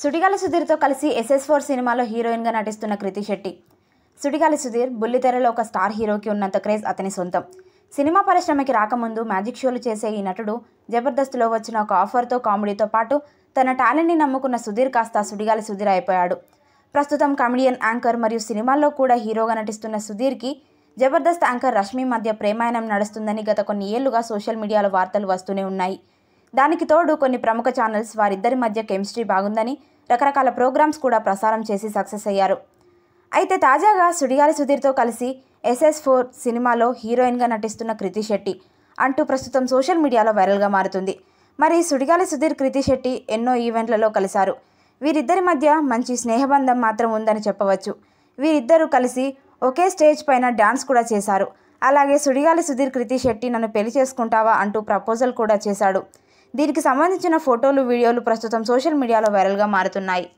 సుడిగాల సుధీర్తో కలిసి SS four సినిమాలో హీరోయిన్గా నటిస్తున్న కృతి శెట్టి సుడిగాలి సుధీర్ బుల్లితెరలో ఒక స్టార్ హీరోకి ఉన్నంత క్రేజ్ అతని సొంతం సినిమా పరిశ్రమకి రాకముందు మ్యాజిక్ షోలు చేసే ఈ నటుడు జబర్దస్త్లో వచ్చిన ఒక ఆఫర్తో కామెడీతో పాటు తన టాలెంట్ని నమ్ముకున్న సుధీర్ కాస్త సుడిగాలి సుధీర్ అయిపోయాడు ప్రస్తుతం కమెడియన్ యాంకర్ మరియు సినిమాల్లో కూడా హీరోగా నటిస్తున్న సుధీర్కి జబర్దస్త్ యాంకర్ రష్మి మధ్య ప్రేమాయణం నడుస్తుందని గత కొన్ని ఏళ్లుగా సోషల్ మీడియాలో వార్తలు వస్తూనే ఉన్నాయి దానికి తోడు కొన్ని ప్రముఖ ఛానల్స్ వారిద్దరి మధ్య కెమిస్ట్రీ బాగుందని రకరకాల ప్రోగ్రామ్స్ కూడా ప్రసారం చేసి సక్సెస్ అయ్యారు అయితే తాజాగా సుడిగాలి సుధీర్తో కలిసి ఎస్ఎస్ ఫోర్ సినిమాలో హీరోయిన్గా నటిస్తున్న కృతి శెట్టి అంటూ ప్రస్తుతం సోషల్ మీడియాలో వైరల్గా మారుతుంది మరి సుడిగాలి సుధీర్ కృతి శెట్టి ఎన్నో ఈవెంట్లలో కలిశారు వీరిద్దరి మధ్య మంచి స్నేహబంధం మాత్రం ఉందని చెప్పవచ్చు వీరిద్దరూ కలిసి ఒకే స్టేజ్ పైన డ్యాన్స్ కూడా చేశారు అలాగే సుడిగాలి సుధీర్ కృతి శెట్టి నన్ను పెళ్లి చేసుకుంటావా అంటూ ప్రపోజల్ కూడా చేశాడు దీనికి సంబంధించిన ఫోటోలు వీడియోలు ప్రస్తుతం సోషల్ మీడియాలో వైరల్గా మారుతున్నాయి